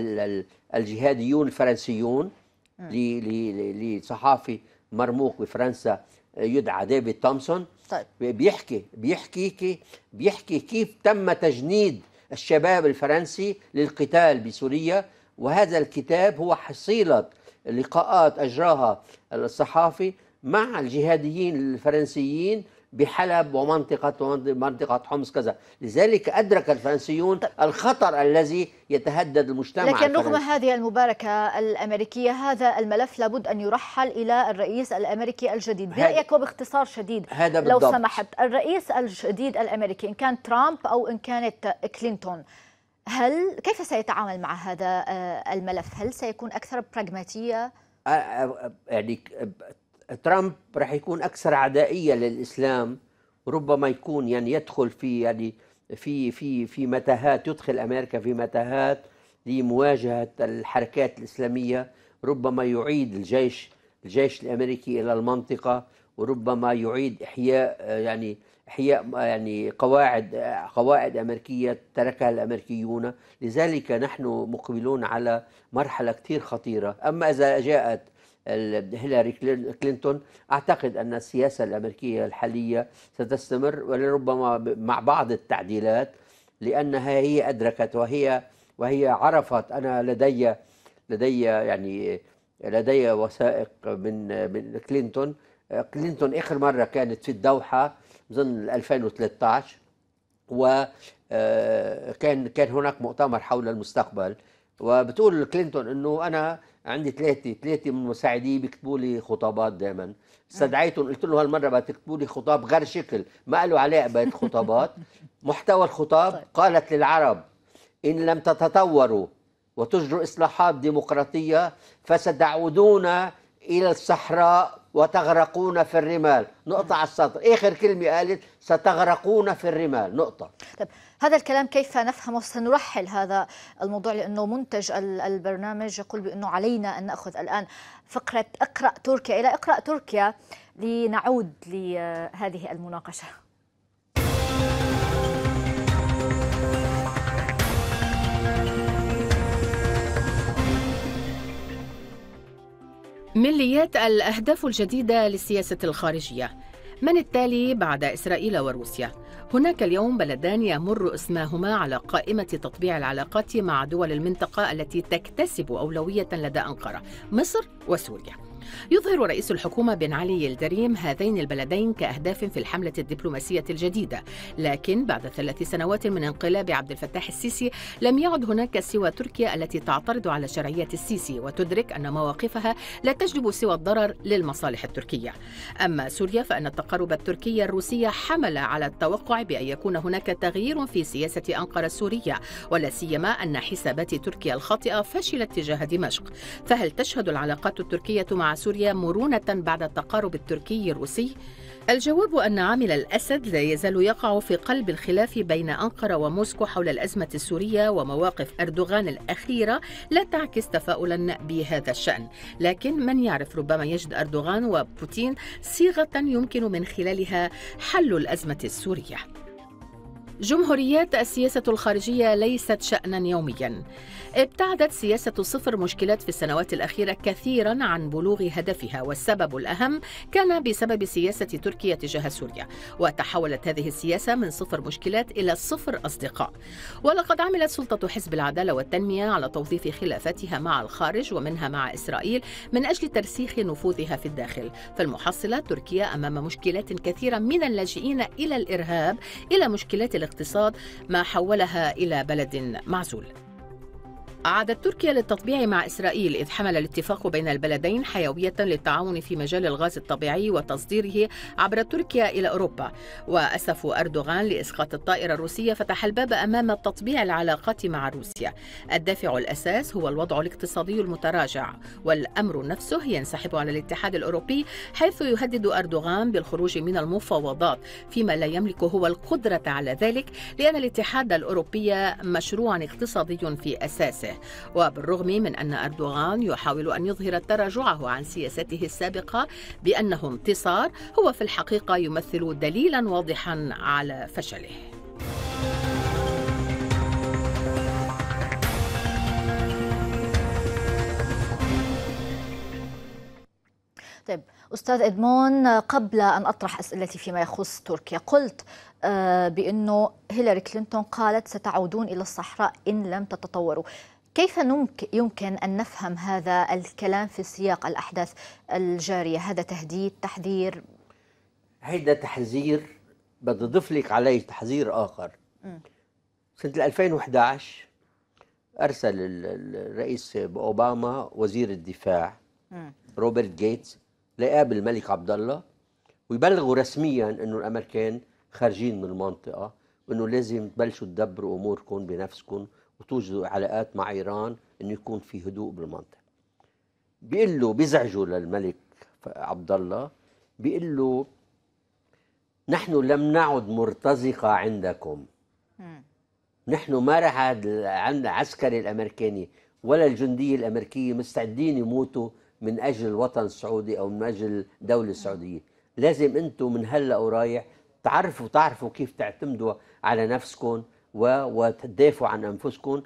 الجهاديون الفرنسيون لصحافي مرموق بفرنسا يدعى ديفيد تومسون طيب بيحكي بيحكي بيحكي كيف تم تجنيد الشباب الفرنسي للقتال بسوريا وهذا الكتاب هو حصيلة لقاءات أجراها الصحافي مع الجهاديين الفرنسيين بحلب ومنطقة منطقة حمص كذا لذلك أدرك الفرنسيون الخطر الذي يتهدد المجتمع لكن الفرنسي. رغم هذه المباركة الأمريكية هذا الملف لابد أن يرحل إلى الرئيس الأمريكي الجديد برأيك وباختصار شديد هذا بالضبط. لو سمحت الرئيس الجديد الأمريكي إن كان ترامب أو إن كانت كلينتون هل كيف سيتعامل مع هذا آه، الملف هل سيكون أكثر براغماتية آه، يعني ترامب راح يكون اكثر عدائيه للاسلام ربما يكون يعني يدخل في يعني في في في متاهات يدخل امريكا في متاهات لمواجهه الحركات الاسلاميه ربما يعيد الجيش الجيش الامريكي الى المنطقه وربما يعيد احياء آه، يعني احياء آه، يعني قواعد آه، قواعد امريكيه تركها الامريكيون لذلك نحن مقبلون على مرحله كثير خطيره اما اذا جاءت هيلاري كلينتون اعتقد ان السياسه الامريكيه الحاليه ستستمر ولربما مع بعض التعديلات لانها هي ادركت وهي وهي عرفت انا لدي لدي يعني لدي وثائق من من كلينتون كلينتون اخر مره كانت في الدوحه بظن 2013 وكان كان هناك مؤتمر حول المستقبل وبتقول كلينتون انه انا عندي ثلاثه ثلاثه من مساعدي بيكتبوا لي خطابات دائما استدعيتهم آه. قلت لهم هالمره بقى تكتبوا لي خطاب غير شكل ما له علاقه خطابات محتوى الخطاب طيب. قالت للعرب ان لم تتطوروا وتجروا اصلاحات ديمقراطيه فستعودون الى الصحراء وتغرقون في الرمال نقطة على السطر آخر كلمة قالت ستغرقون في الرمال نقطة طيب. هذا الكلام كيف نفهمه سنرحل هذا الموضوع لأنه منتج البرنامج يقول بأنه علينا أن نأخذ الآن فقرة أقرأ تركيا إلى أقرأ تركيا لنعود لهذه المناقشة مليات الأهداف الجديدة للسياسة الخارجية من التالي بعد إسرائيل وروسيا؟ هناك اليوم بلدان يمر اسماهما على قائمة تطبيع العلاقات مع دول المنطقة التي تكتسب أولوية لدى أنقرة مصر وسوريا يظهر رئيس الحكومة بن علي الدريم هذين البلدين كأهداف في الحملة الدبلوماسية الجديدة لكن بعد ثلاث سنوات من انقلاب عبد الفتاح السيسي لم يعد هناك سوى تركيا التي تعترض على شرعية السيسي وتدرك أن مواقفها لا تجلب سوى الضرر للمصالح التركية أما سوريا فأن التقارب التركي الروسي حمل على التوقع بأن يكون هناك تغيير في سياسة أنقرة السورية ولا سيما أن حسابات تركيا الخاطئة فشلت تجاه دمشق فهل تشهد العلاقات التركية مع سوريا مرونة بعد التقارب التركي الروسي؟ الجواب أن عامل الأسد لا يزال يقع في قلب الخلاف بين أنقرة وموسكو حول الأزمة السورية ومواقف أردوغان الأخيرة لا تعكس تفاؤلا بهذا الشأن لكن من يعرف ربما يجد أردوغان وبوتين صيغة يمكن من خلالها حل الأزمة السورية جمهوريات السياسة الخارجية ليست شأنا يوميا ابتعدت سياسة صفر مشكلات في السنوات الأخيرة كثيرا عن بلوغ هدفها والسبب الأهم كان بسبب سياسة تركيا تجاه سوريا وتحولت هذه السياسة من صفر مشكلات إلى صفر أصدقاء ولقد عملت سلطة حزب العدالة والتنمية على توظيف خلافاتها مع الخارج ومنها مع إسرائيل من أجل ترسيخ نفوذها في الداخل فالمحصلة تركيا أمام مشكلات كثيرة من اللاجئين إلى الإرهاب إلى مشكلات الاقتصاد ما حولها إلى بلد معزول أعادت تركيا للتطبيع مع إسرائيل إذ حمل الاتفاق بين البلدين حيوية للتعاون في مجال الغاز الطبيعي وتصديره عبر تركيا إلى أوروبا وأسف أردوغان لإسقاط الطائرة الروسية فتح الباب أمام تطبيع العلاقات مع روسيا الدافع الأساس هو الوضع الاقتصادي المتراجع والأمر نفسه ينسحب على الاتحاد الأوروبي حيث يهدد أردوغان بالخروج من المفاوضات فيما لا يملك هو القدرة على ذلك لأن الاتحاد الأوروبي مشروع اقتصادي في أساسه بلاده وبالرغم من أن أردوغان يحاول أن يظهر تراجعه عن سياسته السابقة بأنه انتصار هو في الحقيقة يمثل دليلا واضحا على فشله طيب استاذ ادمون قبل ان اطرح اسئلتي فيما يخص تركيا قلت آه، بانه هيلاري كلينتون قالت ستعودون الى الصحراء ان لم تتطوروا كيف يمكن أن نفهم هذا الكلام في سياق الأحداث الجارية هذا تهديد تحذير هيدا تحذير بدي أضيف لك عليه تحذير آخر م. سنة 2011 أرسل الرئيس أوباما وزير الدفاع م. روبرت جيتس ليقابل الملك عبد الله ويبلغوا رسميا انه الامريكان خارجين من المنطقه وانه لازم تبلشوا تدبروا اموركم بنفسكم وتوجد علاقات مع إيران أنه يكون في هدوء بالمنطقة بيقول له بيزعجه للملك عبد الله بيقول له نحن لم نعد مرتزقة عندكم نحن ما راح عندنا عسكري الأمريكاني ولا الجندية الأمريكية مستعدين يموتوا من أجل الوطن السعودي أو من أجل الدولة السعودية لازم أنتم من هلأ ورايح تعرفوا تعرفوا كيف تعتمدوا على نفسكم وتدافعوا عن أنفسكم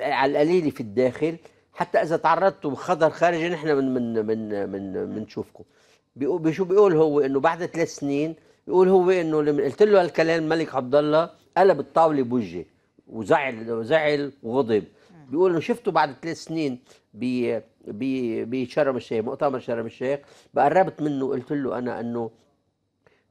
على القليل في الداخل حتى إذا تعرضتوا بخطر خارجي نحن من من من من بنشوفكم بيقول شو بيقول هو إنه بعد ثلاث سنين بيقول هو إنه لما قلت له هالكلام الملك عبد الله قلب الطاولة بوجهي وزعل وزعل وغضب بيقول انه شفته بعد ثلاث سنين ب بشرم الشيخ مؤتمر شرم الشيخ بقربت منه قلت له انا انه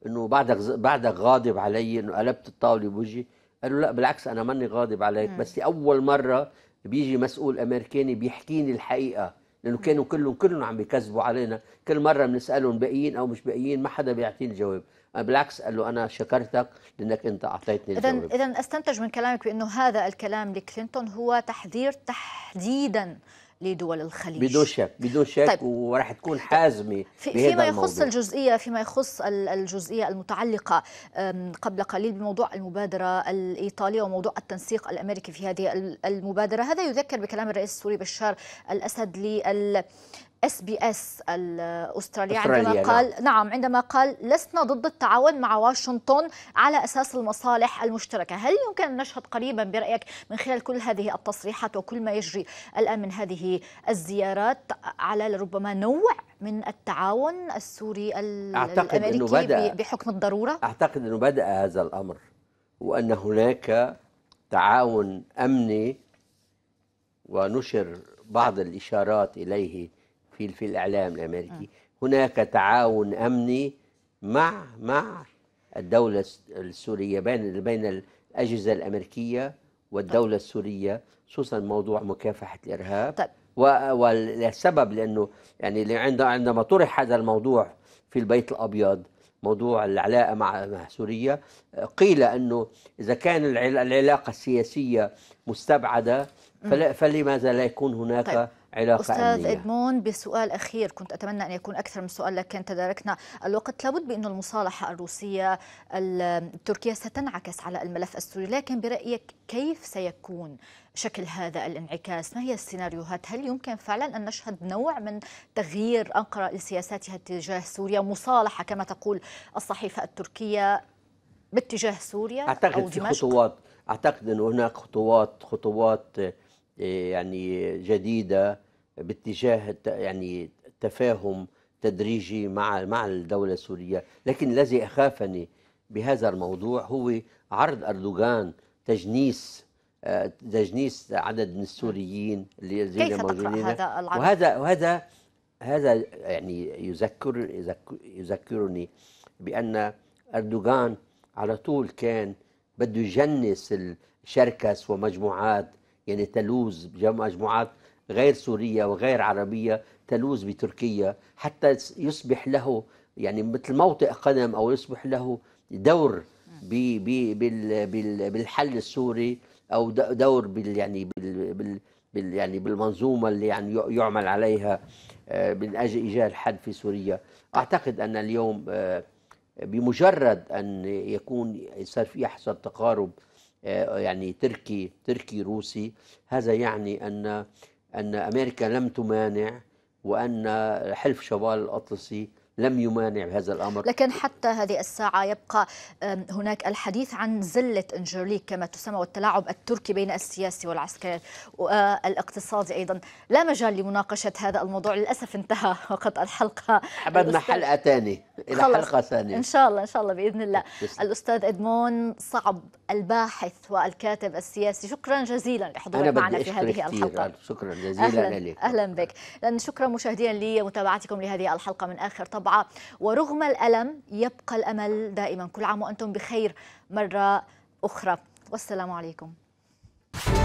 انه بعدك بعدك غاضب علي انه قلبت الطاوله بوجهي قالوا لا بالعكس انا ماني غاضب عليك مم. بس اول مره بيجي مسؤول امريكاني بيحكيني الحقيقه لانه كانوا كلهم كلهم عم بيكذبوا علينا كل مره بنسالهم باقيين او مش باقيين ما حدا بيعطيني الجواب بالعكس قال له انا شكرتك لانك انت اعطيتني الجواب اذا اذا استنتج من كلامك بانه هذا الكلام لكلينتون هو تحذير تحديدا لدول الخليج بدون شك بدون شك طيب. وراح تكون طيب. حازمه في فيما يخص الموضوع. الجزئيه فيما يخص الجزئيه المتعلقه قبل قليل بموضوع المبادره الايطاليه وموضوع التنسيق الامريكي في هذه المبادره هذا يذكر بكلام الرئيس السوري بشار الاسد لل اس بي اس الاسترالي عندما نعم. قال نعم عندما قال لسنا ضد التعاون مع واشنطن على اساس المصالح المشتركه، هل يمكن ان نشهد قريبا برايك من خلال كل هذه التصريحات وكل ما يجري الان من هذه الزيارات على ربما نوع من التعاون السوري أعتقد الامريكي أنه بدأ بحكم الضروره؟ اعتقد انه بدا هذا الامر وان هناك تعاون امني ونشر بعض الاشارات اليه في في الاعلام الامريكي آه. هناك تعاون امني مع مع الدوله السوريه بين بين الاجهزه الامريكيه والدوله السوريه خصوصا موضوع مكافحه الارهاب طيب. والسبب لانه يعني عندما طرح هذا الموضوع في البيت الابيض موضوع العلاقه مع سوريا قيل انه اذا كان العلاقه السياسيه مستبعده فلماذا لا يكون هناك طيب. علاقة أستاذ إدمون بسؤال أخير كنت أتمنى أن يكون أكثر من سؤال لكن تداركنا الوقت لابد بأن المصالحة الروسية التركية ستنعكس على الملف السوري لكن برأيك كيف سيكون شكل هذا الانعكاس ما هي السيناريوهات هل يمكن فعلا أن نشهد نوع من تغيير أنقرة لسياساتها تجاه سوريا مصالحة كما تقول الصحيفة التركية باتجاه سوريا أعتقد أو في خطوات أعتقد أن هناك خطوات خطوات آه، يعني جديدة باتجاه يعني تفاهم تدريجي مع مع الدولة السورية لكن الذي أخافني بهذا الموضوع هو عرض أردوغان تجنيس آه، تجنيس عدد من السوريين اللي كيف موجودين هذا العرض؟ وهذا وهذا هذا يعني يذكر يذكرني بأن أردوغان على طول كان بده يجنس الشركس ومجموعات يعني تلوز مجموعات غير سورية وغير عربية تلوز بتركيا حتى يصبح له يعني مثل موطئ قدم أو يصبح له دور بي بي بال بال بالحل السوري أو دور بال يعني بال بال بال يعني بالمنظومة اللي يعني يعمل عليها آه، من أجل إيجاد حد في سوريا أعتقد أن اليوم آه، بمجرد أن يكون صار في يحصل تقارب آه، يعني تركي تركي روسي هذا يعني أن أن أمريكا لم تمانع وأن حلف شمال الأطلسي لم يمانع بهذا الامر لكن حتى هذه الساعه يبقى هناك الحديث عن زله انجرليك كما تسمى والتلاعب التركي بين السياسي والعسكري والاقتصادي آه، ايضا لا مجال لمناقشه هذا الموضوع للاسف انتهى وقت الحلقه حبدنا حلقه ثانيه الى حلقه ثانيه ان شاء الله ان شاء الله باذن الله بس. الاستاذ ادمون صعب الباحث والكاتب السياسي شكرا جزيلا لحضورك معنا في هذه الحلقه شكرا جزيلا أهلا لك اهلا بك لان شكرا مشاهدينا لمتابعتكم لهذه الحلقه من اخر طبعه ورغم الالم يبقى الامل دائما كل عام وانتم بخير مره اخرى والسلام عليكم